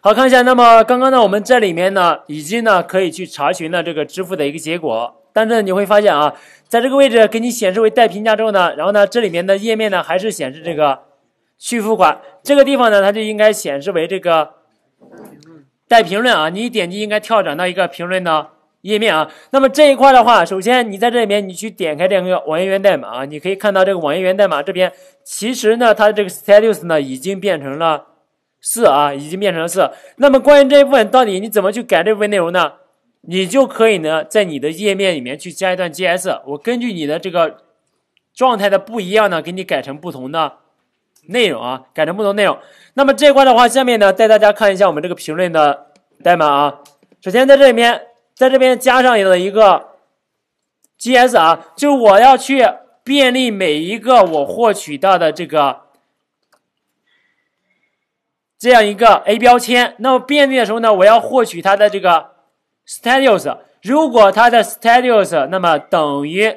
好看一下，那么刚刚呢，我们这里面呢，已经呢可以去查询了这个支付的一个结果，但是你会发现啊，在这个位置给你显示为待评价之后呢，然后呢，这里面的页面呢还是显示这个去付款，这个地方呢，它就应该显示为这个待评论啊，你点击应该跳转到一个评论的页面啊。那么这一块的话，首先你在这里面你去点开这个网页源代码啊，你可以看到这个网页源代码这边，其实呢，它这个 status 呢已经变成了。四啊，已经变成了四。那么关于这一部分，到底你怎么去改这部分内容呢？你就可以呢，在你的页面里面去加一段 G S，我根据你的这个状态的不一样呢，给你改成不同的内容啊，改成不同内容。那么这一块的话，下面呢带大家看一下我们这个评论的代码啊。首先在这里面，在这边加上了一个 G S 啊，就是我要去便利每一个我获取到的这个。这样一个 A 标签，那么便利的时候呢，我要获取它的这个 status，如果它的 status 那么等于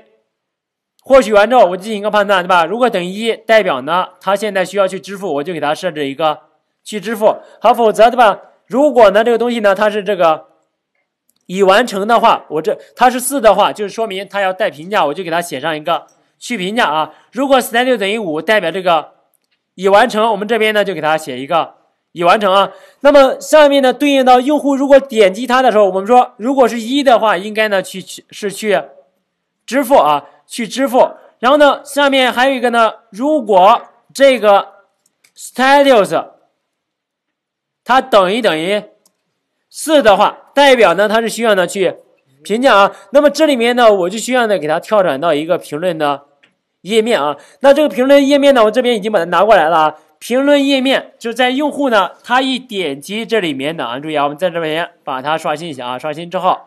获取完之后，我进行一个判断，对吧？如果等于一，代表呢，它现在需要去支付，我就给它设置一个去支付。好，否则对吧？如果呢这个东西呢它是这个已完成的话，我这它是四的话，就是说明它要待评价，我就给它写上一个去评价啊。如果 status 等于五，代表这个已完成，我们这边呢就给它写一个。已完成啊，那么下面呢，对应到用户如果点击它的时候，我们说如果是一的话，应该呢去去是去支付啊，去支付。然后呢，下面还有一个呢，如果这个 status 它等于等于四的话，代表呢它是需要呢去评价啊。那么这里面呢，我就需要呢给它跳转到一个评论的页面啊。那这个评论页面呢，我这边已经把它拿过来了。评论页面就在用户呢，他一点击这里面的啊，注意啊，我们在这边把它刷新一下啊，刷新之后，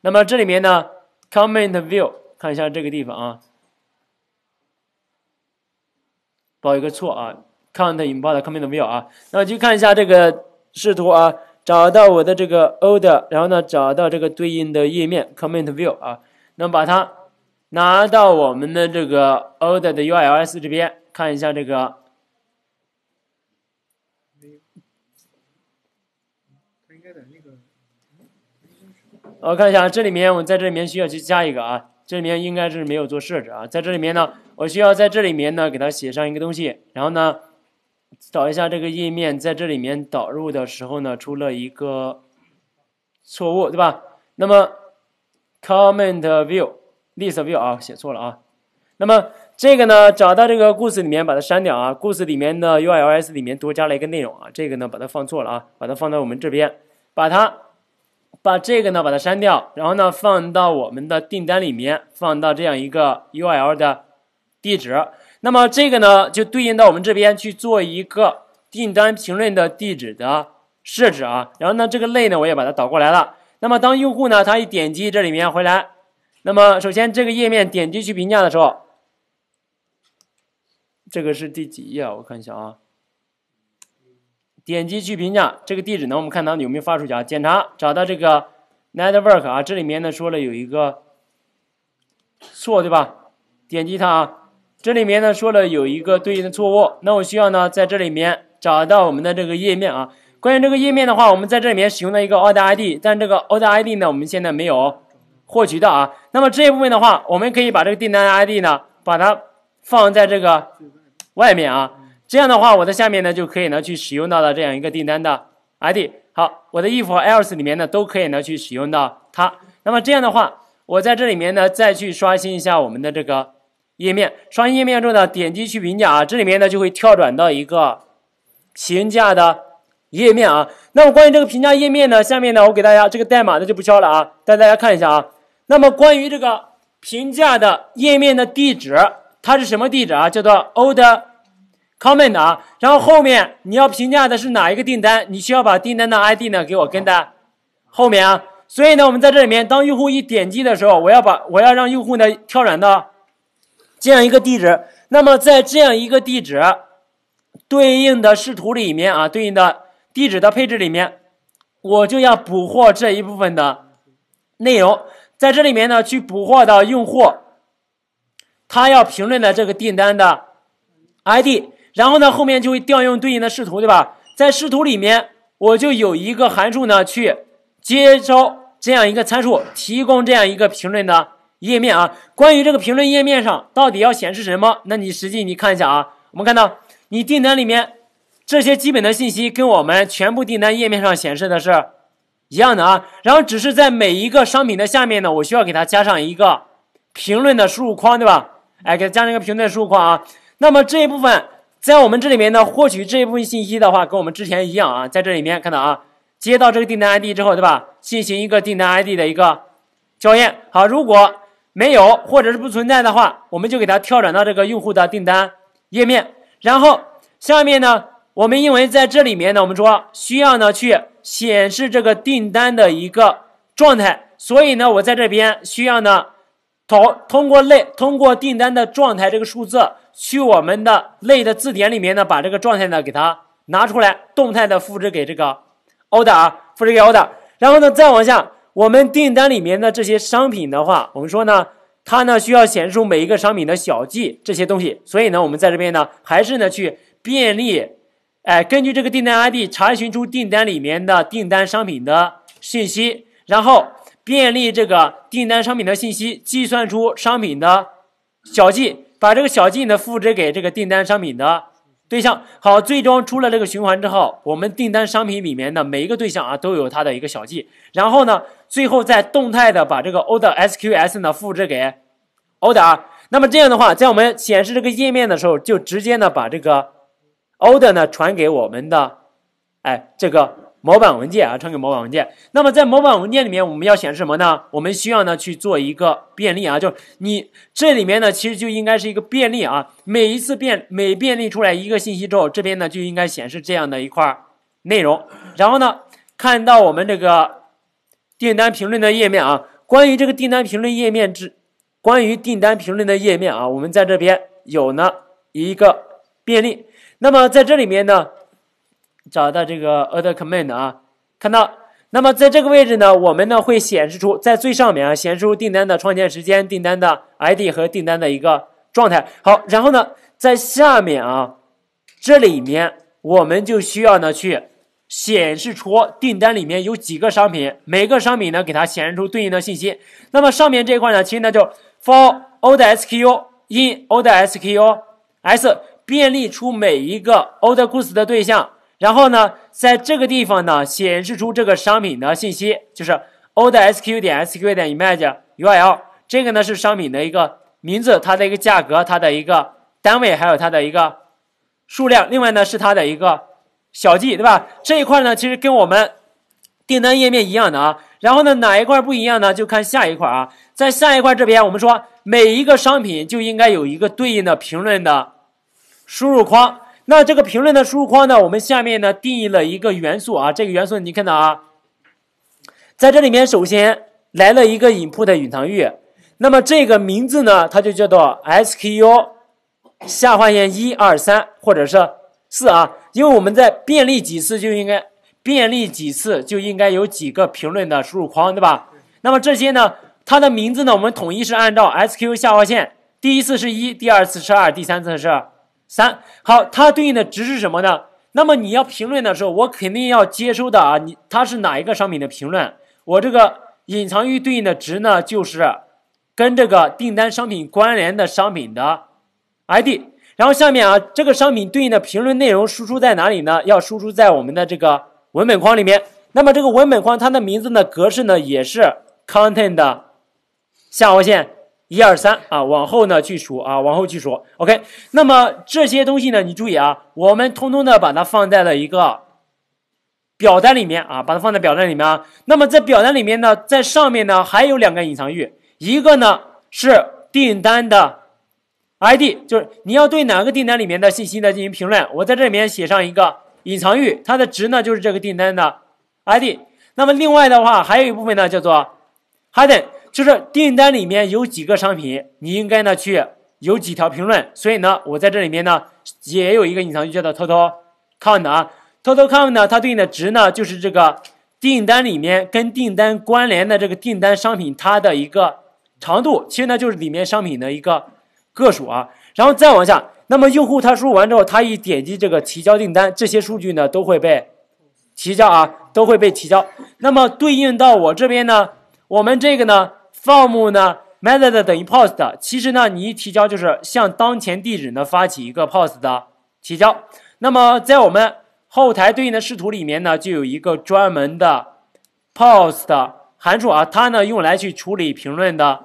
那么这里面呢，comment view，看一下这个地方啊，报一个错啊，count 引爆的 comment view 啊，那去看一下这个视图啊，找到我的这个 order，然后呢，找到这个对应的页面 comment view 啊，那么把它拿到我们的这个 order 的 URLs 这边看一下这个。我看一下，这里面我在这里面需要去加一个啊，这里面应该是没有做设置啊，在这里面呢，我需要在这里面呢给它写上一个东西，然后呢，找一下这个页面，在这里面导入的时候呢出了一个错误，对吧？那么 comment view list view 啊写错了啊，那么这个呢找到这个故事里面把它删掉啊，故事里面的 u l s 里面多加了一个内容啊，这个呢把它放错了啊，把它放到我们这边，把它。把这个呢，把它删掉，然后呢，放到我们的订单里面，放到这样一个 URL 的地址。那么这个呢，就对应到我们这边去做一个订单评论的地址的设置啊。然后呢，这个类呢，我也把它导过来了。那么当用户呢，他一点击这里面回来，那么首先这个页面点击去评价的时候，这个是第几页啊？我看一下啊。点击去评价这个地址呢？我们看它有没有发出去啊？检查找到这个 network 啊，这里面呢说了有一个错，对吧？点击它啊，这里面呢说了有一个对应的错误。那我需要呢在这里面找到我们的这个页面啊。关于这个页面的话，我们在这里面使用了一个 order ID，但这个 order ID 呢，我们现在没有获取到啊。那么这一部分的话，我们可以把这个订单 ID 呢，把它放在这个外面啊。这样的话，我的下面呢就可以呢去使用到了这样一个订单的 ID。好，我的 if 和 else 里面呢都可以呢去使用到它。那么这样的话，我在这里面呢再去刷新一下我们的这个页面。刷新页面之后呢，点击去评价啊，这里面呢就会跳转到一个评价的页面啊。那么关于这个评价页面呢，下面呢我给大家这个代码呢就不敲了啊，带大家看一下啊。那么关于这个评价的页面的地址，它是什么地址啊？叫做 order。comment 啊，然后后面你要评价的是哪一个订单？你需要把订单的 ID 呢给我跟在后面啊。所以呢，我们在这里面，当用户一点击的时候，我要把我要让用户呢跳转到这样一个地址。那么在这样一个地址对应的视图里面啊，对应的地址的配置里面，我就要捕获这一部分的内容，在这里面呢，去捕获到用户他要评论的这个订单的 ID。然后呢，后面就会调用对应的视图，对吧？在视图里面，我就有一个函数呢，去接收这样一个参数，提供这样一个评论的页面啊。关于这个评论页面上到底要显示什么，那你实际你看一下啊。我们看到你订单里面这些基本的信息跟我们全部订单页面上显示的是一样的啊。然后只是在每一个商品的下面呢，我需要给它加上一个评论的输入框，对吧？哎，给它加上一个评论输入框啊。那么这一部分。在我们这里面呢，获取这一部分信息的话，跟我们之前一样啊，在这里面看到啊，接到这个订单 ID 之后，对吧？进行一个订单 ID 的一个校验。好，如果没有或者是不存在的话，我们就给它跳转到这个用户的订单页面。然后下面呢，我们因为在这里面呢，我们说需要呢去显示这个订单的一个状态，所以呢，我在这边需要呢。通通过类通过订单的状态这个数字去我们的类的字典里面呢，把这个状态呢给它拿出来，动态的复制给这个 order 啊，复制给 order。然后呢，再往下，我们订单里面的这些商品的话，我们说呢，它呢需要显示出每一个商品的小计这些东西，所以呢，我们在这边呢，还是呢去便利，哎，根据这个订单 ID 查询出订单里面的订单商品的信息，然后。便利这个订单商品的信息，计算出商品的小计，把这个小计呢复制给这个订单商品的对象。好，最终出了这个循环之后，我们订单商品里面的每一个对象啊都有它的一个小计。然后呢，最后再动态的把这个 order sqs 呢复制给 order。那么这样的话，在我们显示这个页面的时候，就直接呢把这个 order 呢传给我们的哎这个。模板文件啊，传给模板文件。那么在模板文件里面，我们要显示什么呢？我们需要呢去做一个便利啊，就你这里面呢，其实就应该是一个便利啊。每一次变，每便利出来一个信息之后，这边呢就应该显示这样的一块内容。然后呢，看到我们这个订单评论的页面啊，关于这个订单评论页面之，关于订单评论的页面啊，我们在这边有呢一个便利。那么在这里面呢。找到这个 order command 啊，看到。那么在这个位置呢，我们呢会显示出在最上面啊，显示出订单的创建时间、订单的 ID 和订单的一个状态。好，然后呢，在下面啊，这里面我们就需要呢去显示出订单里面有几个商品，每个商品呢给它显示出对应的信息。那么上面这一块呢，其实呢就 for o l d SKU in o l d SKU S，便利出每一个 o l d goods 的对象。然后呢，在这个地方呢，显示出这个商品的信息，就是 o 的 sq 点 sq 点 image url。这个呢是商品的一个名字，它的一个价格，它的一个单位，还有它的一个数量。另外呢是它的一个小计，对吧？这一块呢其实跟我们订单页面一样的啊。然后呢哪一块不一样呢？就看下一块啊，在下一块这边，我们说每一个商品就应该有一个对应的评论的输入框。那这个评论的输入框呢？我们下面呢定义了一个元素啊，这个元素你看到啊，在这里面首先来了一个 input 的隐藏域，那么这个名字呢，它就叫做 sku 下划线一二三或者是四啊，因为我们在便利几次就应该便利几次就应该有几个评论的输入框，对吧？那么这些呢，它的名字呢，我们统一是按照 sku 下划线，第一次是一，第二次是二，第三次是。三好，它对应的值是什么呢？那么你要评论的时候，我肯定要接收的啊。你它是哪一个商品的评论？我这个隐藏域对应的值呢，就是跟这个订单商品关联的商品的 ID。然后下面啊，这个商品对应的评论内容输出在哪里呢？要输出在我们的这个文本框里面。那么这个文本框它的名字呢，格式呢也是 content 下划线。一二三啊，往后呢去数啊，往后去数。OK，那么这些东西呢，你注意啊，我们通通的把它放在了一个表单里面啊，把它放在表单里面啊。那么在表单里面呢，在上面呢还有两个隐藏域，一个呢是订单的 ID，就是你要对哪个订单里面的信息呢进行评论，我在这里面写上一个隐藏域，它的值呢就是这个订单的 ID。那么另外的话，还有一部分呢叫做 hidden。就是订单里面有几个商品，你应该呢去有几条评论，所以呢，我在这里面呢也有一个隐藏，就叫做偷偷 n t 啊。偷偷 t 呢，它对应的值呢就是这个订单里面跟订单关联的这个订单商品它的一个长度，其实呢就是里面商品的一个个数啊。然后再往下，那么用户他输入完之后，他一点击这个提交订单，这些数据呢都会被提交啊，都会被提交。那么对应到我这边呢，我们这个呢。form 呢，method 等于 post，其实呢，你一提交就是向当前地址呢发起一个 post 的提交。那么在我们后台对应的视图里面呢，就有一个专门的 post 函数啊，它呢用来去处理评论的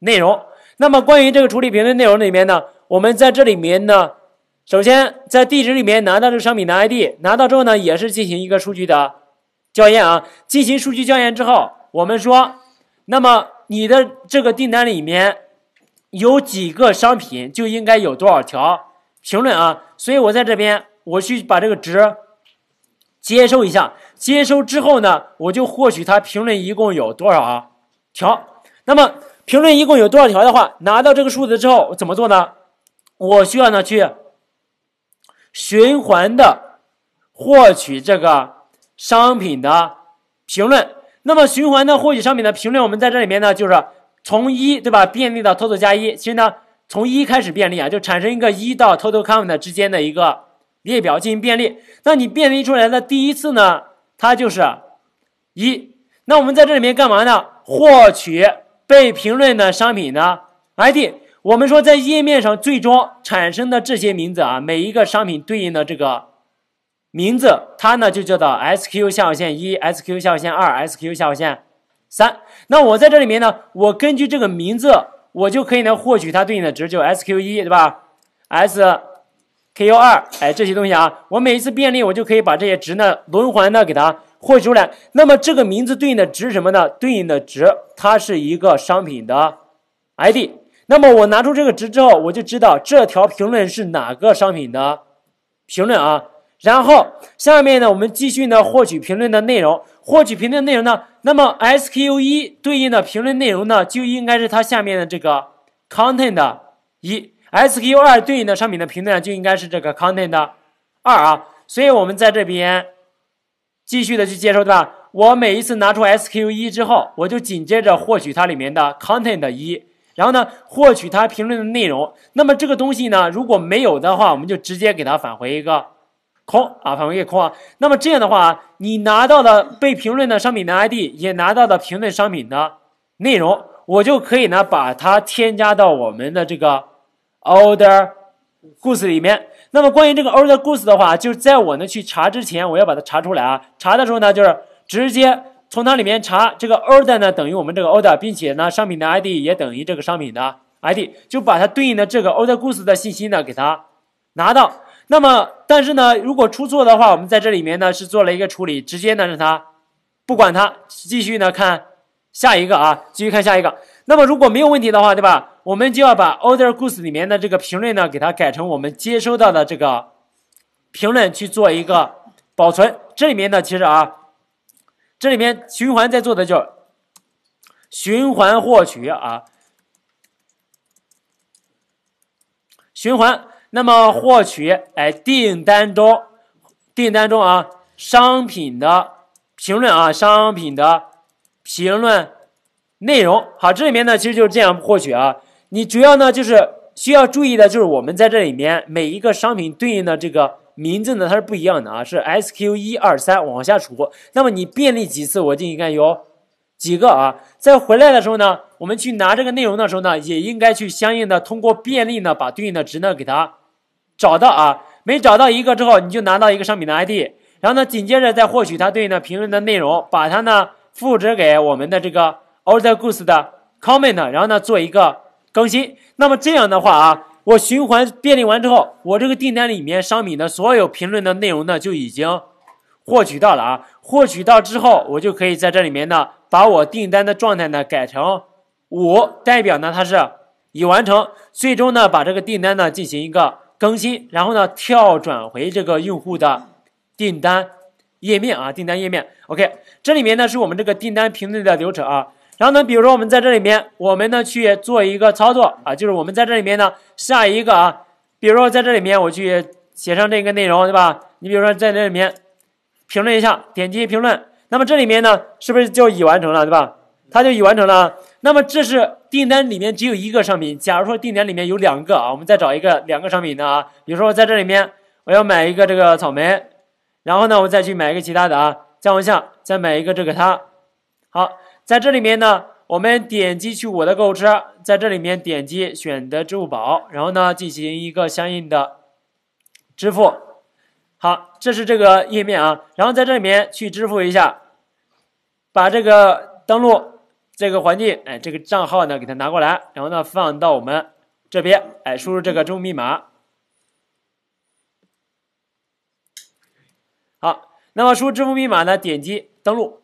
内容。那么关于这个处理评论内容里面呢，我们在这里面呢，首先在地址里面拿到这个商品的 ID，拿到之后呢，也是进行一个数据的校验啊，进行数据校验之后，我们说，那么。你的这个订单里面有几个商品，就应该有多少条评论啊。所以我在这边，我去把这个值接收一下。接收之后呢，我就获取它评论一共有多少条。那么评论一共有多少条的话，拿到这个数字之后怎么做呢？我需要呢去循环的获取这个商品的评论。那么循环呢？获取商品的评论，我们在这里面呢，就是从一对吧便利到 total 加一。其实呢，从一开始便利啊，就产生一个一到 total count 之间的一个列表进行便利。那你便利出来的第一次呢，它就是一。那我们在这里面干嘛呢？获取被评论的商品呢 ID。我们说在页面上最终产生的这些名字啊，每一个商品对应的这个。名字，它呢就叫做 s q 下划线一 s q 下划线二 s q 下划线三。那我在这里面呢，我根据这个名字，我就可以呢获取它对应的值，就 s q 一对吧？s q 二，哎，这些东西啊，我每一次便利，我就可以把这些值呢轮环呢给它获取出来。那么这个名字对应的值什么呢？对应的值它是一个商品的 i d。那么我拿出这个值之后，我就知道这条评论是哪个商品的评论啊。然后下面呢，我们继续呢获取评论的内容。获取评论内容呢，那么 SKU 一对应的评论内容呢，就应该是它下面的这个 content 一。SKU 二对应的商品的评论呢，就应该是这个 content 二啊。所以我们在这边继续的去接收，对吧？我每一次拿出 SKU 一之后，我就紧接着获取它里面的 content 一，然后呢获取它评论的内容。那么这个东西呢，如果没有的话，我们就直接给它返回一个。空啊，返回页空啊。那么这样的话，你拿到了被评论的商品的 ID，也拿到了评论商品的内容，我就可以呢把它添加到我们的这个 order goods 里面。那么关于这个 order goods 的话，就是在我呢去查之前，我要把它查出来啊。查的时候呢，就是直接从它里面查这个 order 呢等于我们这个 order，并且呢商品的 ID 也等于这个商品的 ID，就把它对应的这个 order goods 的信息呢给它拿到。那么，但是呢，如果出错的话，我们在这里面呢是做了一个处理，直接呢是它不管它，继续呢看下一个啊，继续看下一个。那么如果没有问题的话，对吧？我们就要把 order goods 里面的这个评论呢，给它改成我们接收到的这个评论去做一个保存。这里面呢，其实啊，这里面循环在做的就循环获取啊，循环。那么获取哎订单中，订单中啊商品的评论啊商品的评论内容好，这里面呢其实就是这样获取啊。你主要呢就是需要注意的就是我们在这里面每一个商品对应的这个名字呢它是不一样的啊，是 SQ 一二三往下除。那么你便利几次，我进去看有几个啊。在回来的时候呢，我们去拿这个内容的时候呢，也应该去相应的通过便利呢把对应的值呢给它。找到啊，没找到一个之后，你就拿到一个商品的 ID，然后呢，紧接着再获取它对应的评论的内容，把它呢复制给我们的这个 order goods 的 comment，然后呢做一个更新。那么这样的话啊，我循环遍历完之后，我这个订单里面商品的所有评论的内容呢就已经获取到了啊，获取到之后，我就可以在这里面呢把我订单的状态呢改成五，代表呢它是已完成，最终呢把这个订单呢进行一个。更新，然后呢跳转回这个用户的订单页面啊，订单页面。OK，这里面呢是我们这个订单评论的流程啊。然后呢，比如说我们在这里面，我们呢去做一个操作啊，就是我们在这里面呢下一个啊，比如说在这里面我去写上这个内容，对吧？你比如说在这里面评论一下，点击评论，那么这里面呢是不是就已完成了，对吧？它就已完成了。那么这是订单里面只有一个商品。假如说订单里面有两个啊，我们再找一个两个商品的啊。比如说在这里面，我要买一个这个草莓，然后呢，我再去买一个其他的啊。再往下，再买一个这个它。好，在这里面呢，我们点击去我的购物车，在这里面点击选择支付宝，然后呢进行一个相应的支付。好，这是这个页面啊。然后在这里面去支付一下，把这个登录。这个环境，哎，这个账号呢，给它拿过来，然后呢，放到我们这边，哎，输入这个支付密码。好，那么输入支付密码呢，点击登录。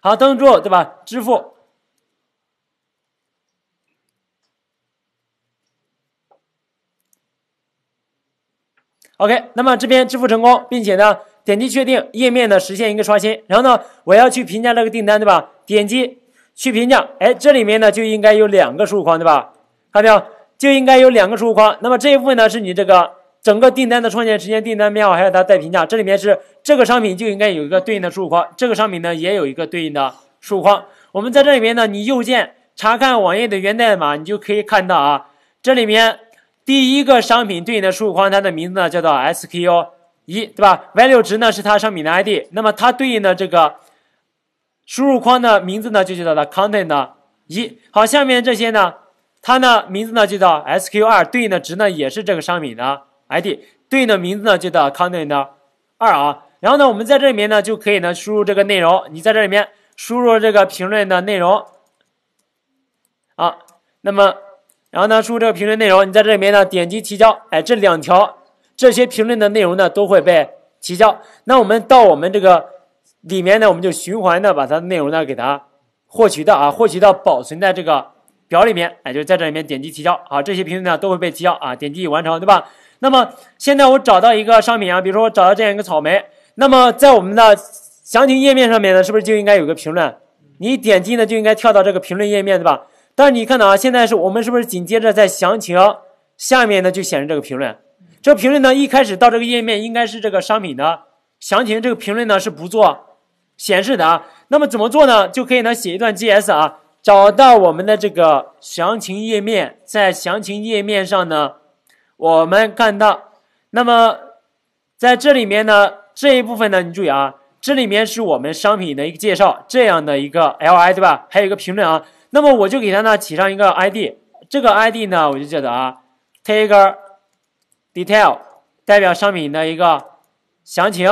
好，登录对吧？支付。OK，那么这边支付成功，并且呢。点击确定，页面呢实现一个刷新，然后呢，我要去评价这个订单，对吧？点击去评价，哎，这里面呢就应该有两个输入框，对吧？看到没有？就应该有两个输入框。那么这一部分呢是你这个整个订单的创建时间、订单编号还有它待评价，这里面是这个商品就应该有一个对应的输入框，这个商品呢也有一个对应的输入框。我们在这里面呢，你右键查看网页的源代码，你就可以看到啊，这里面第一个商品对应的输入框，它的名字呢叫做 SKU。一对吧？value 值呢是它商品的 ID，那么它对应的这个输入框的名字呢就叫做 content 呢一。好，下面这些呢，它呢名字呢就叫 sq 二，对应的值呢也是这个商品的 ID，对应的名字呢就叫 content 呢二啊。然后呢，我们在这里面呢就可以呢输入这个内容，你在这里面输入这个评论的内容啊。那么，然后呢输入这个评论内容，你在这里面呢点击提交，哎，这两条。这些评论的内容呢，都会被提交。那我们到我们这个里面呢，我们就循环的把它的内容呢给它获取到啊，获取到保存在这个表里面，哎，就在这里面点击提交啊，这些评论呢都会被提交啊，点击已完成，对吧？那么现在我找到一个商品啊，比如说我找到这样一个草莓，那么在我们的详情页面上面呢，是不是就应该有个评论？你点击呢就应该跳到这个评论页面，对吧？但是你看到啊，现在是我们是不是紧接着在详情下面呢就显示这个评论？这个评论呢，一开始到这个页面应该是这个商品的详情，这个评论呢是不做显示的啊。那么怎么做呢？就可以呢写一段 JS 啊，找到我们的这个详情页面，在详情页面上呢，我们看到，那么在这里面呢这一部分呢，你注意啊，这里面是我们商品的一个介绍，这样的一个 LI 对吧？还有一个评论啊。那么我就给它呢起上一个 ID，这个 ID 呢我就叫做啊 Tiger。Detail 代表商品的一个详情，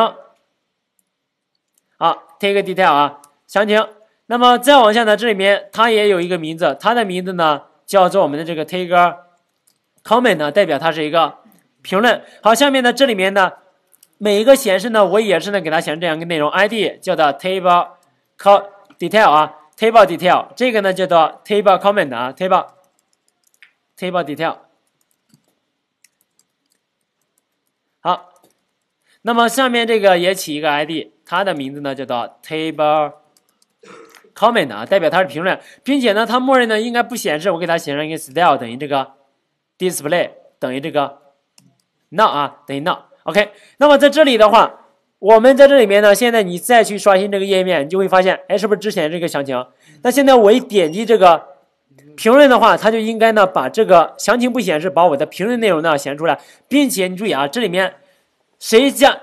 好，这 e detail 啊，详情。那么再往下呢，这里面它也有一个名字，它的名字呢叫做我们的这个 table comment 呢，代表它是一个评论。好，下面呢，这里面呢每一个显示呢，我也是呢给它显示这样一个内容，ID 叫做 table c o l d e i l 啊，table detail，这个呢叫做 table comment 啊，table table detail。好，那么下面这个也起一个 ID，它的名字呢叫做 table comment 啊，代表它是评论，并且呢，它默认呢应该不显示。我给它写上一个 style 等于这个 display 等于这个 no w 啊，等于 no。w OK，那么在这里的话，我们在这里面呢，现在你再去刷新这个页面，你就会发现，哎，是不是之前这个详情？那现在我一点击这个。评论的话，它就应该呢把这个详情不显示，把我的评论内容呢显出来，并且你注意啊，这里面谁加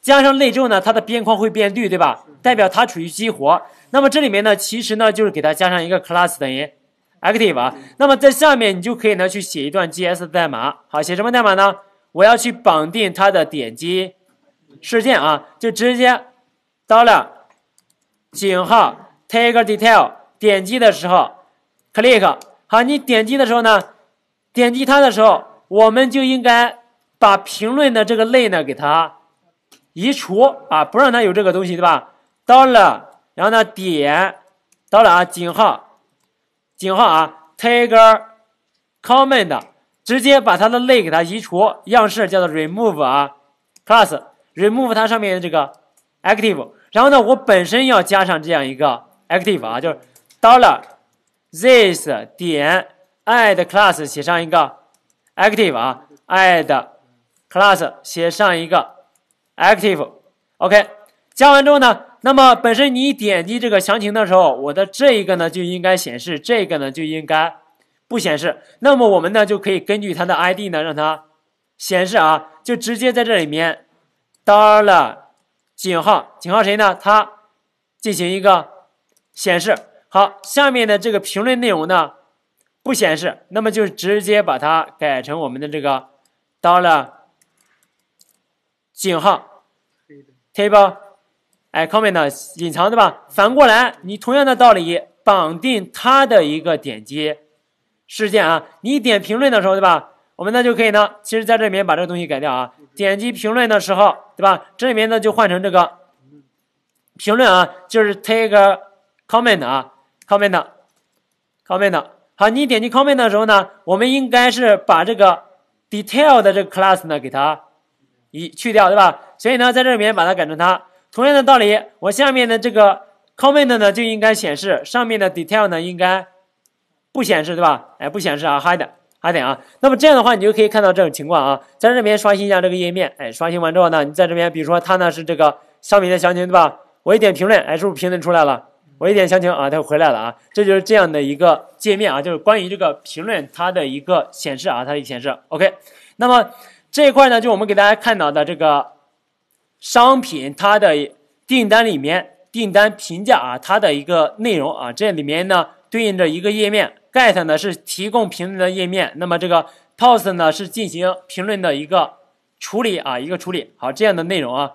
加上类之后呢，它的边框会变绿，对吧？代表它处于激活。那么这里面呢，其实呢就是给它加上一个 class 等于 active 啊。那么在下面你就可以呢去写一段 JS 代码，好，写什么代码呢？我要去绑定它的点击事件啊，就直接 dollar 井号 tag detail 点击的时候。click 好，你点击的时候呢，点击它的时候，我们就应该把评论的这个类呢给它移除啊，不让它有这个东西，对吧？到了，然后呢，点到了啊，井号，井号啊，tag，comment，e r 直接把它的类给它移除，样式叫做 remove 啊，class，remove 它上面的这个 active，然后呢，我本身要加上这样一个 active 啊，就是到了。this 点 a d d class 写上一个 active 啊 a d d class 写上一个 active，OK，加完之后呢，那么本身你点击这个详情的时候，我的这一个呢就应该显示，这个呢就应该不显示。那么我们呢就可以根据它的 ID 呢让它显示啊，就直接在这里面 d o l a 了井号，井号谁呢？它进行一个显示。好，下面的这个评论内容呢，不显示，那么就直接把它改成我们的这个，dollar 井号 t a b l e 哎，comment 隐藏对吧？反过来，你同样的道理，绑定它的一个点击事件啊，你点评论的时候对吧？我们呢就可以呢，其实在这里面把这个东西改掉啊，点击评论的时候对吧？这里面呢就换成这个评论啊，就是 take comment 啊。c o m m e n t c o m m e n t 好，你点击 c o m m e n t 的时候呢，我们应该是把这个 detail 的这个 class 呢给它一去掉，对吧？所以呢，在这里边把它改成它。同样的道理，我下面的这个 c o m m e n t 呢就应该显示上面的 detail 呢应该不显示，对吧？哎，不显示啊，hide，hide 啊。那么这样的话，你就可以看到这种情况啊。在这边刷新一下这个页面，哎，刷新完之后呢，你在这边，比如说它呢是这个商品的详情，对吧？我一点评论，哎，是不是评论出来了？我一点详情啊，它回来了啊，这就是这样的一个界面啊，就是关于这个评论它的一个显示啊，它一显示，OK，那么这一块呢，就我们给大家看到的这个商品它的订单里面订单评价啊，它的一个内容啊，这里面呢对应着一个页面，GET 呢是提供评论的页面，那么这个 POST 呢是进行评论的一个处理啊，一个处理，好这样的内容啊。